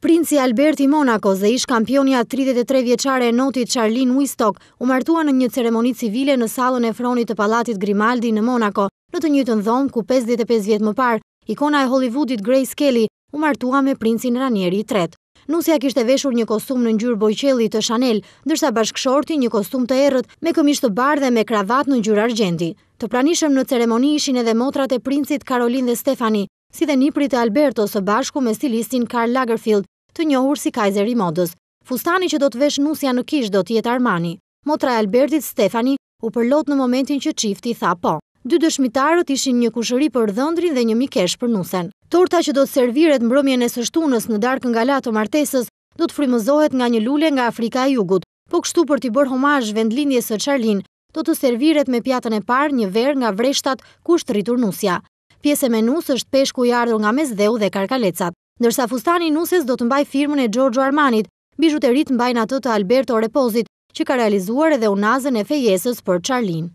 Princi Alberti Monaco dhe ish kampionja 33 vjeqare e notit Charlene Wistok u martua në një ceremoni civile në salon e fronit të palatit Grimaldi në Monaco, në të të dhomë ku 55 vjetë më parë, ikona e Hollywoodit Grace Kelly u martua me princin Ranieri III. Nusja kishte veshur një kostum në njërë bojqeli të Chanel, dërsa bashkëshorti një kostum të erët me këmishtë të dhe me kravat në njërë argjendi. Të pranishëm në ceremoni ishin edhe motrat e princit Karolin dhe Stefani, si dhe një prit e Alberto së bashku me stilistin Karl Lagerfield të njohur si Kaiser i modës. Fustani që do të vesh nusja në kish do të jetë Armani. Motra e Albertit, Stefani, u përlot në momentin që qifti tha po. Dy dëshmitarët ishin një kushëri për dhëndrin dhe një mikesh për nusen. Torta që do të serviret mbromje e sështunës në dark nga latë o martesës, do të frimëzohet nga një lule nga Afrika e Jugut, po kështu për t'i bërë homaj zhvendlinje së Charlin, do të serviret me pjatën e parë një verë nga vreshtat kushtë rritur nusja pjese me nusë është peshku i ardhur nga mesdheu dhe karkalecat. Nërsa fustani nusës do të mbaj firmën e Gjorgjo Armanit, bijuterit mbajnë atë të Alberto Repozit, që ka realizuar edhe unazën e fejesës për Charlin.